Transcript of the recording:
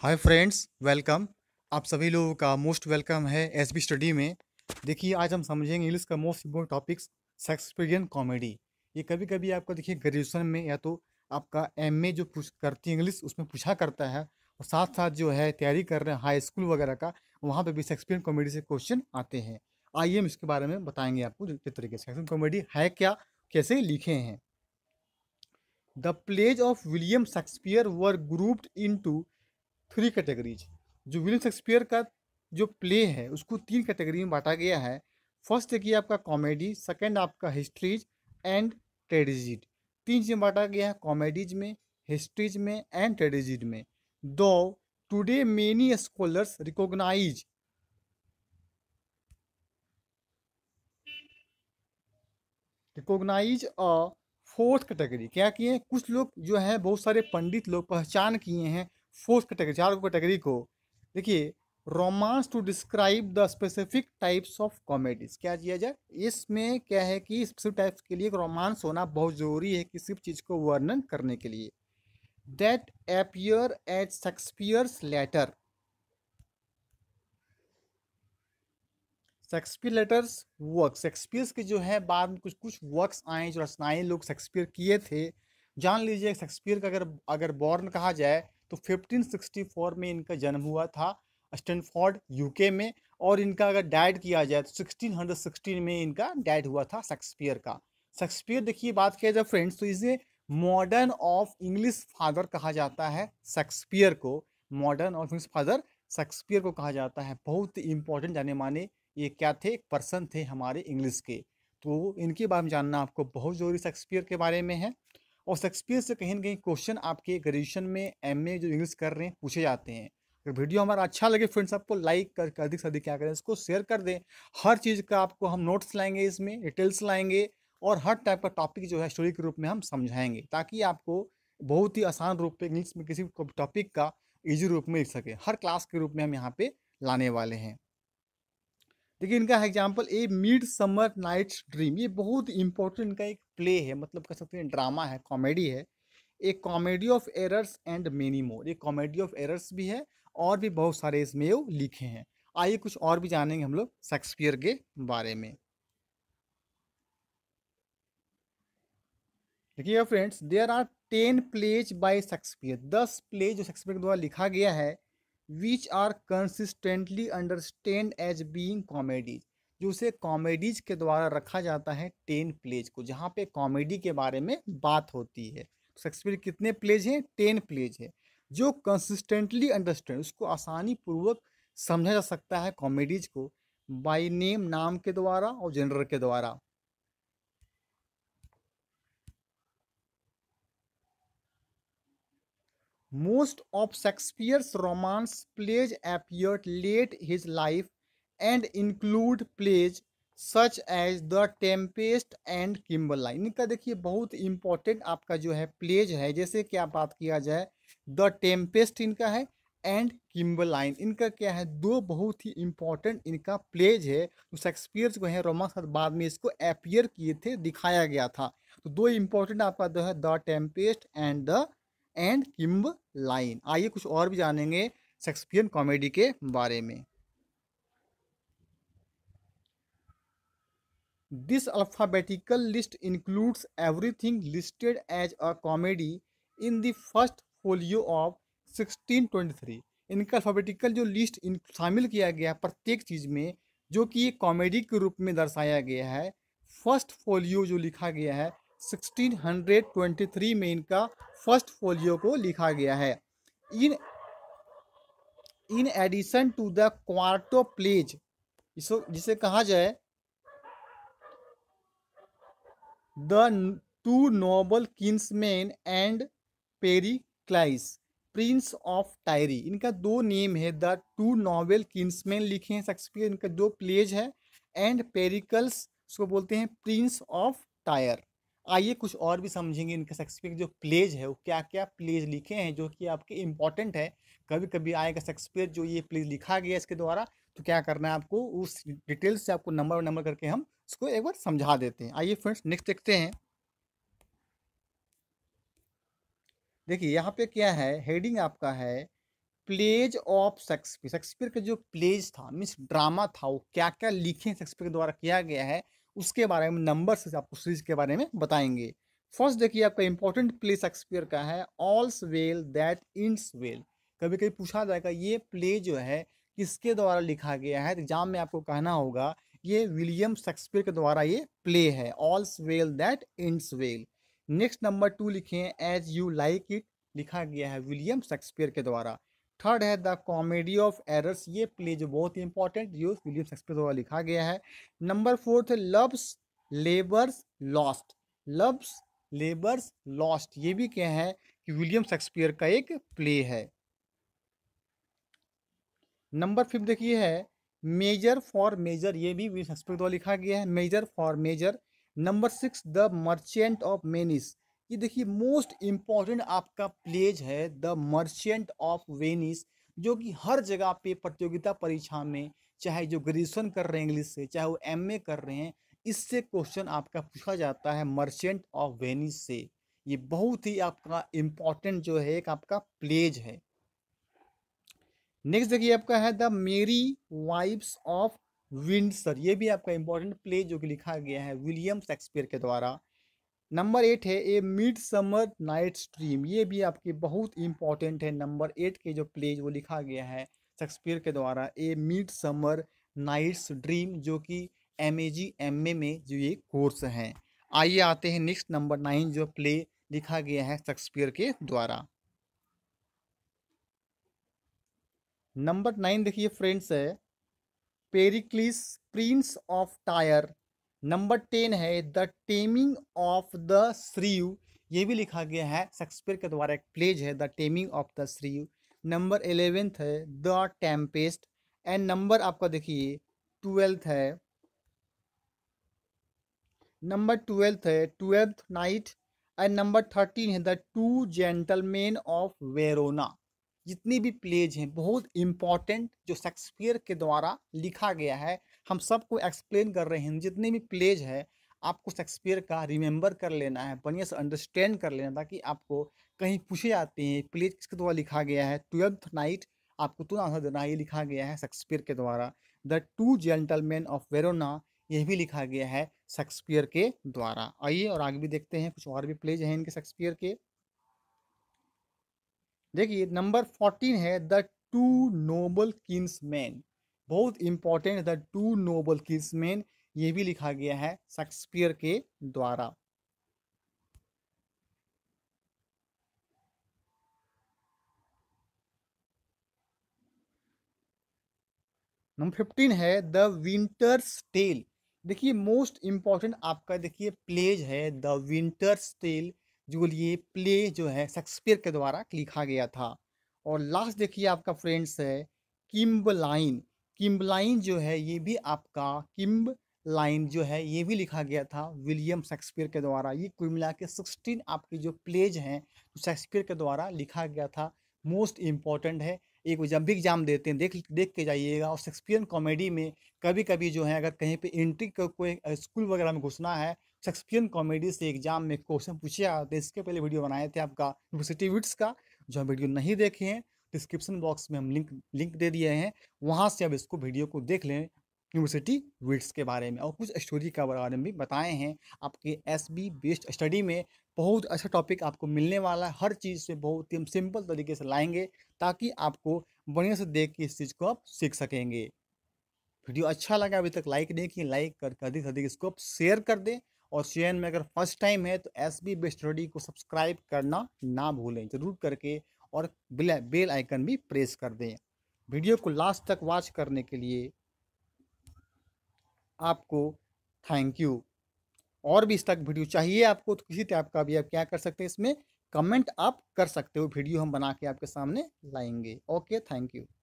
hi friends welcome आप सभी लोगों का मोस्ट वेलकम है एस बी स्टडी में देखिए आज हम समझेंगे इंग्लिश का most important topics Shakespearean comedy ये कभी कभी आपका देखिए ग्रेजुएशन में या तो आपका एम जो पूछ करती है इंग्लिश उसमें पूछा करता है और साथ साथ जो है तैयारी कर रहे हैं हाई स्कूल वगैरह का वहाँ पर भी शेक्सपियरियन कॉमेडी से क्वेश्चन आते हैं आइए हम इसके बारे में बताएंगे आपको जिस तरीके से कॉमेडी है क्या कैसे लिखे हैं the plays of William Shakespeare were grouped into three categories जो विलियम शेक्सपियर का जो प्ले है उसको तीन कैटेगरी में बांटा गया है फर्स्ट है कि आपका कॉमेडी सेकंड आपका हिस्ट्रीज एंड ट्रेडिजिट तीन चीज़ बांटा गया है कॉमेडीज में हिस्ट्रीज में एंड ट्रेडिजीड में दो today many scholars recognize recognize a fourth category क्या किए कुछ लोग जो है बहुत सारे पंडित लोग पहचान किए हैं फोर्थ कैटेगरी चार कैटेगरी को देखिए romance to describe the specific types of comedies क्या किया जाए इसमें क्या है कि स्पेसिफिक टाइप्स के लिए रोमांस होना बहुत ज़रूरी है किसी भी चीज़ को वर्णन करने के लिए that appear at Shakespeare's later Shakespeare letters work Shakespeare's के जो है बाद में कुछ कुछ वर्क्स आए जो रचनाएं लोग शेक्सपियर किए थे जान लीजिए शेक्सपियर का अगर अगर बॉर्न कहा जाए तो 1564 में इनका जन्म हुआ था स्टैनफोर्ड यूके में और इनका अगर डैड किया जाए तो 1616 में इनका डैड हुआ था शेक्सपियर का शेक्सपियर देखिए बात किया जाए फ्रेंड्स तो इसे मॉडर्न ऑफ इंग्लिश फादर कहा जाता है शेक्सपियर को modern of English father Shakespeare को कहा जाता है बहुत इंपॉर्टेंट जाने माने ये क्या थे पर्सन थे हमारे इंग्लिश के तो इनके बारे में जानना आपको बहुत ज़रूरी शेक्सपियर के बारे में है और शेक्सपियर से कहीं ना कहीं क्वेश्चन आपके ग्रेजुएशन में एम जो इंग्लिश कर रहे हैं पूछे जाते हैं अगर वीडियो हमारा अच्छा लगे फ्रेंड्स आपको लाइक कर अधिक से अधिक क्या करें इसको शेयर कर दें हर चीज़ का आपको हम नोट्स लाएंगे इसमें डिटेल्स लाएंगे और हर टाइप का टॉपिक जो है स्टोरी के रूप में हम समझाएंगे ताकि आपको बहुत ही आसान रूप पर इंग्लिश में किसी टॉपिक का ईजी रूप में लिख सके हर क्लास के रूप में हम यहाँ पे लाने वाले हैं देखिए इनका example a midsummer night's dream ये बहुत इंपॉर्टेंट इनका एक प्ले है मतलब कह सकते हैं ड्रामा है कॉमेडी है एक comedy of errors and many more ये कॉमेडी ऑफ एरर्स भी है और भी बहुत सारे इसमें वो लिखे हैं आइए कुछ और भी जानेंगे हम लोग शेक्सपियर के बारे में देखिए friends there are ten plays by Shakespeare दस प्ले जो शेक्सपियर के द्वारा लिखा गया है which are consistently understand as being comedies जो उसे कॉमेडीज के द्वारा रखा जाता है टेन प्लेज को जहाँ पे कॉमेडी के बारे में बात होती है शेक्सपियर कितने प्लेज हैं टेन प्लेज है जो कंसिस्टेंटली अंडरस्टैंड उसको आसानी पूर्वक समझा जा सकता है कॉमेडीज को बाई नेम नाम के द्वारा और जेंडर के द्वारा most of Shakespeare's romance plays appear late his life and include plays such as the Tempest and Cymbeline इनका देखिए बहुत इंपॉर्टेंट आपका जो है प्लेज है जैसे क्या बात किया जाए द टेम्पेस्ट इनका है एंड किम्बलाइन इनका क्या है दो बहुत ही इंपॉर्टेंट इनका प्लेज है तो शेक्सपियर जो है रोमांस बाद में इसको अपियर किए थे दिखाया गया था तो दो इंपॉर्टेंट आपका जो है the Tempest and the and Cymbeline आइए कुछ और भी जानेंगे शेक्सपियन कॉमेडी के बारे में this alphabetical list includes everything listed as a comedy in the first folio of 1623 इनका अल्फाबेटिकल जो लिस्ट शामिल किया गया प्रत्येक चीज़ में जो कि कॉमेडी के रूप में दर्शाया गया है फर्स्ट फोलियो जो लिखा गया है 1623 में इनका फर्स्ट फोलियो को लिखा गया है in in addition to the quarto plays इसको जिसे कहा जाए the two noble kinsmen and Pericles prince of Tyre इनका दो नेम है द टू नोबल किंग्समैन लिखे हैं शेक्सपियर इनका दो प्लेज है एंड पेरिकल्स उसको बोलते हैं प्रिंस ऑफ टायर आइए कुछ और भी समझेंगे इनके शेक्सपियर जो प्लेज है वो क्या क्या प्लेज लिखे हैं जो कि आपके इम्पॉर्टेंट है कभी कभी आएगा शेक्सपियर जो ये प्लेज लिखा गया इसके द्वारा तो क्या करना है आपको उस डिटेल से आपको नंबर नंबर करके हम इसको एक बार समझा देते हैं आइए फ्रेंड्स नेक्स्ट देखते हैं देखिए यहाँ पे क्या है हेडिंग आपका है प्लेज ऑफ शेक्सपियर शेक्सपियर का जो प्लेज था मीन्स ड्रामा था वो क्या क्या लिखे शेक्सपियर के द्वारा किया गया है उसके बारे में नंबर से आपको सीरीज के बारे में बताएंगे फर्स्ट देखिए आपका इंपॉर्टेंट प्ले शेक्सपियर का है all's well that ends well कभी कभी पूछा जाएगा ये प्ले जो है किसके द्वारा लिखा गया है एग्जाम में आपको कहना होगा ये विलियम शेक्सपियर के द्वारा ये प्ले है all's well that ends well next number two लिखे एज यू लाइक इट लिखा गया है विलियम शेक्सपियर के द्वारा थर्ड है द कॉमेडी ऑफ एरर्स ये प्ले जो बहुत ही इंपॉर्टेंट जो विलियम शेक्सपियर द्वारा लिखा गया है नंबर फोर्थ है love's labour's lost love's labour's lost ये भी क्या है कि विलियम शेक्सपियर का एक प्ले है नंबर फिफ्थ देखिए है मेजर फॉर मेजर ये भी विलियम शेक्सपियर द्वारा लिखा गया है measure for measure number six the merchant of Venice ये देखिए मोस्ट इम्पॉर्टेंट आपका प्लेज है द मर्चेंट ऑफ वेनिस जो कि हर जगह पे प्रतियोगिता परीक्षा में चाहे जो ग्रेजुएशन कर रहे हैं इंग्लिश से चाहे वो एमए कर रहे हैं इससे क्वेश्चन आपका पूछा जाता है मर्चेंट ऑफ वेनिस से ये बहुत ही आपका इम्पॉर्टेंट जो है एक आपका प्लेज है नेक्स्ट देखिए आपका है द मेरी वाइफ्स ऑफ विंडसर ये भी आपका इम्पोर्टेंट प्ले जो कि लिखा गया है विलियम शेक्सपियर के द्वारा नंबर एट है a midsummer night's dream ये भी आपकी बहुत इंपॉर्टेंट है नंबर एट के जो प्लेज वो लिखा गया है शेक्सपियर के द्वारा a midsummer night's dream जो कि M A G M A में जो ये कोर्स हैं आइए आते हैं नेक्स्ट नंबर नाइन जो प्ले लिखा गया है शेक्सपियर के द्वारा नंबर नाइन देखिए फ्रेंड्स है Pericles prince of Tyre number ten है the taming of the shrew ये भी लिखा गया है शेक्सपियर के द्वारा एक प्लेज है the taming of the shrew number eleventh है द टेम्पेस्ट एंड नंबर आपका देखिए ट्वेल्थ है नंबर ट्वेल्थ है twelfth night and number thirteen है the two gentlemen of Verona जितनी भी प्लेज हैं बहुत इंपॉर्टेंट जो शेक्सपियर के द्वारा लिखा गया है हम सबको एक्सप्लेन कर रहे हैं जितने भी प्लेज है आपको शेक्सपियर का रिमेंबर कर लेना है बढ़िया से अंडरस्टैंड कर लेना ताकि आपको कहीं पूछे जाते हैं प्लेज किसके द्वारा लिखा गया है ट्वेल्थ नाइट आपको तुरंत आंसर देना है ये लिखा गया है शेक्सपियर के द्वारा the two gentlemen of Verona यह भी लिखा गया है शेक्सपियर के द्वारा आइए और आगे भी देखते हैं कुछ और भी प्लेज हैं इनके शेक्सपियर के देखिए नंबर फोर्टीन है the two noble kinsmen बहुत important the two noble kinsmen ये भी लिखा गया है शेक्सपियर के द्वारा नंबर फिफ्टीन है द विंटर्स टेल देखिए मोस्ट इंपॉर्टेंट आपका देखिए प्लेज है द विंटर्स टेल जो ये प्ले जो है शेक्सपियर के द्वारा लिखा गया था और लास्ट देखिए आपका फ्रेंड्स है किम्बलाइन किम्ब लाइन जो है ये भी आपका किम्ब लाइन जो है ये भी लिखा गया था विलियम शेक्सपियर के द्वारा ये कुल मिला के सिक्सटीन आपकी जो प्लेज हैं तो शेक्सपियर के द्वारा लिखा गया था मोस्ट इम्पॉर्टेंट है एक जब भी एग्जाम देते हैं देख देख के जाइएगा और शेक्सपियन कॉमेडी में कभी कभी जो है अगर कहीं पे एंट्री का कोई स्कूल वगैरह में घुसना है शेक्सपियन कॉमेडी से एग्जाम में क्वेश्चन पूछे हैं इसके पहले वीडियो बनाए थे आपका यूनिवर्सिटी विट्स का जो हम वीडियो नहीं देखे हैं डिस्क्रिप्शन बॉक्स में हम लिंक लिंक दे दिए हैं वहाँ से आप इसको वीडियो को देख लें यूनिवर्सिटी विट्स के बारे में और कुछ स्टोरी के बारे में भी बताए हैं आपके एस बी बेस्ड स्टडी में बहुत अच्छा टॉपिक आपको मिलने वाला है हर चीज़ से बहुत ही हम सिंपल तरीके से लाएंगे ताकि आपको बढ़िया से देख के इस चीज़ को आप सीख सकेंगे वीडियो अच्छा लगा अभी तक लाइक नहीं किया लाइक करके अधिक से अधिक इसको आप शेयर कर दें और शेयर में अगर फर्स्ट टाइम है तो एस बी बेस्ट स्टडी को सब्सक्राइब करना ना भूलें जरूर करके और बेल आइकन भी प्रेस कर दें वीडियो को लास्ट तक वॉच करने के लिए आपको थैंक यू और भी इस तक वीडियो चाहिए आपको तो किसी टाइप का भी आप क्या कर सकते हैं इसमें कमेंट आप कर सकते हो वीडियो हम बना के आपके सामने लाएंगे ओके थैंक यू